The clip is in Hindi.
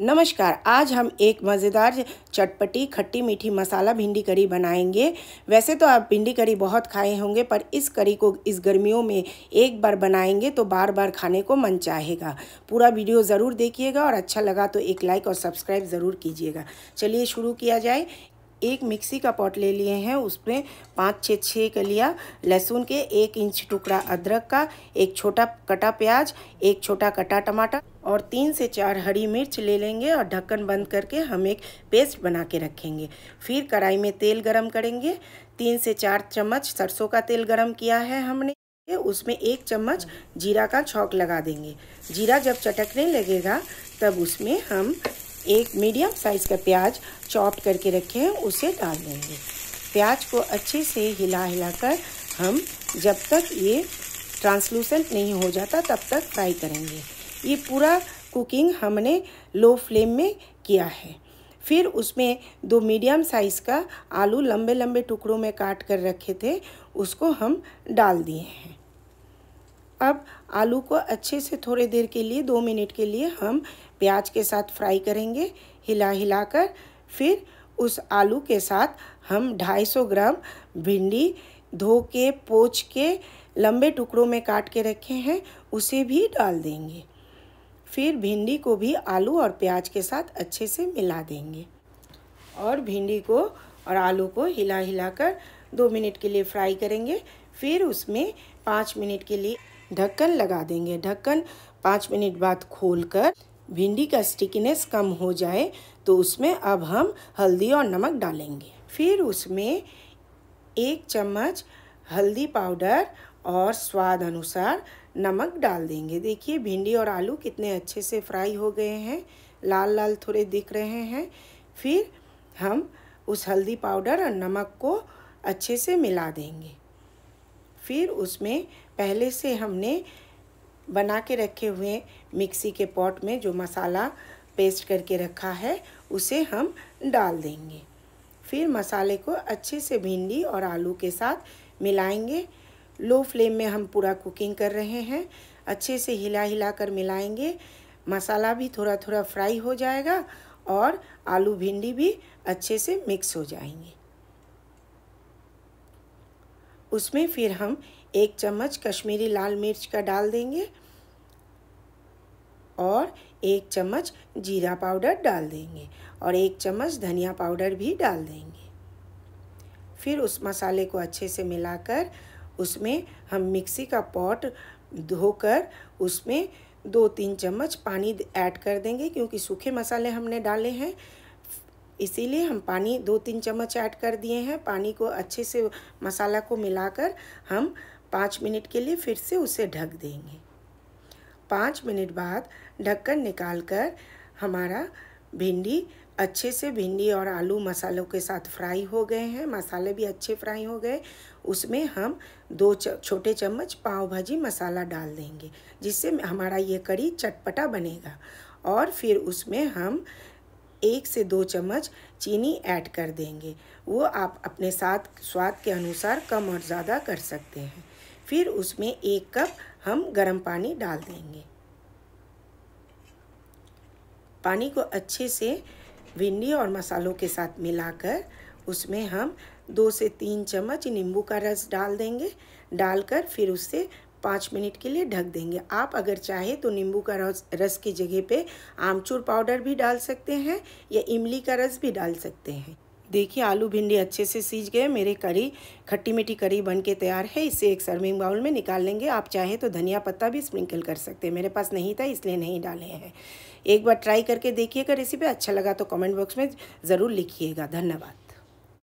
नमस्कार आज हम एक मज़ेदार चटपटी खट्टी मीठी मसाला भिंडी करी बनाएंगे वैसे तो आप भिंडी करी बहुत खाए होंगे पर इस करी को इस गर्मियों में एक बार बनाएंगे तो बार बार खाने को मन चाहेगा पूरा वीडियो ज़रूर देखिएगा और अच्छा लगा तो एक लाइक और सब्सक्राइब ज़रूर कीजिएगा चलिए शुरू किया जाए एक मिक्सी का पॉट ले लिए हैं उसमें पाँच छः छः कलिया लहसुन के एक इंच टुकड़ा अदरक का एक छोटा कटा प्याज एक छोटा कटा टमाटर और तीन से चार हरी मिर्च ले लेंगे और ढक्कन बंद करके हम एक पेस्ट बना के रखेंगे फिर कढ़ाई में तेल गरम करेंगे तीन से चार चम्मच सरसों का तेल गरम किया है हमने उसमें एक चम्मच जीरा का छौक लगा देंगे जीरा जब चटकने लगेगा तब उसमें हम एक मीडियम साइज़ का प्याज चॉप करके रखे हैं उसे डाल देंगे प्याज को अच्छे से हिला हिला कर हम जब तक ये ट्रांसलूसेंट नहीं हो जाता तब तक फ्राई करेंगे ये पूरा कुकिंग हमने लो फ्लेम में किया है फिर उसमें दो मीडियम साइज़ का आलू लंबे लंबे टुकड़ों में काट कर रखे थे उसको हम डाल दिए हैं अब आलू को अच्छे से थोड़े देर के लिए दो मिनट के लिए हम प्याज के साथ फ्राई करेंगे हिला हिला कर फिर उस आलू के साथ हम 250 ग्राम भिंडी धो के पोच के लंबे टुकड़ों में काट के रखे हैं उसे भी डाल देंगे फिर भिंडी को भी आलू और प्याज के साथ अच्छे से मिला देंगे और भिंडी को और आलू को हिला हिला कर दो मिनट के लिए फ्राई करेंगे फिर उसमें पाँच मिनट के लिए ढक्कन लगा देंगे ढक्कन पाँच मिनट बाद खोलकर भिंडी का स्टिकनेस कम हो जाए तो उसमें अब हम हल्दी और नमक डालेंगे फिर उसमें एक चम्मच हल्दी पाउडर और स्वाद अनुसार नमक डाल देंगे देखिए भिंडी और आलू कितने अच्छे से फ्राई हो गए हैं लाल लाल थोड़े दिख रहे हैं फिर हम उस हल्दी पाउडर और नमक को अच्छे से मिला देंगे फिर उसमें पहले से हमने बना के रखे हुए मिक्सी के पॉट में जो मसाला पेस्ट करके रखा है उसे हम डाल देंगे फिर मसाले को अच्छे से भिंडी और आलू के साथ मिलाएंगे लो फ्लेम में हम पूरा कुकिंग कर रहे हैं अच्छे से हिला हिला कर मिलाएंगे मसाला भी थोड़ा थोड़ा फ्राई हो जाएगा और आलू भिंडी भी अच्छे से मिक्स हो जाएंगे उसमें फिर हम एक चम्मच कश्मीरी लाल मिर्च का डाल देंगे और एक चम्मच जीरा पाउडर डाल देंगे और एक चम्मच धनिया पाउडर भी डाल देंगे फिर उस मसाले को अच्छे से मिलाकर उसमें हम मिक्सी का पॉट धोकर उसमें दो तीन चम्मच पानी ऐड कर देंगे क्योंकि सूखे मसाले हमने डाले हैं इसीलिए हम पानी दो तीन चम्मच ऐड कर दिए हैं पानी को अच्छे से मसाला को मिलाकर हम पाँच मिनट के लिए फिर से उसे ढक देंगे पाँच मिनट बाद ढक्कन निकाल कर हमारा भिंडी अच्छे से भिंडी और आलू मसालों के साथ फ्राई हो गए हैं मसाले भी अच्छे फ्राई हो गए उसमें हम दो छोटे चम्मच पाव भाजी मसाला डाल देंगे जिससे हमारा ये कड़ी चटपटा बनेगा और फिर उसमें हम एक से दो चम्मच चीनी ऐड कर देंगे वो आप अपने साथ स्वाद के अनुसार कम और ज़्यादा कर सकते हैं फिर उसमें एक कप हम गर्म पानी डाल देंगे पानी को अच्छे से भिंडी और मसालों के साथ मिलाकर उसमें हम दो से तीन चम्मच नींबू का रस डाल देंगे डालकर फिर उससे पाँच मिनट के लिए ढक देंगे आप अगर चाहे तो नींबू का रस रस की जगह पे आमचूर पाउडर भी डाल सकते हैं या इमली का रस भी डाल सकते हैं देखिए आलू भिंडी अच्छे से सीज गए मेरे करी खट्टी मीठी करी बन के तैयार है इसे एक सर्विंग बाउल में निकाल लेंगे आप चाहे तो धनिया पत्ता भी स्प्रिंकल कर सकते हैं मेरे पास नहीं था इसलिए नहीं डाले हैं एक बार ट्राई करके देखिएगा रेसिपी अच्छा लगा तो कमेंट बॉक्स में ज़रूर लिखिएगा धन्यवाद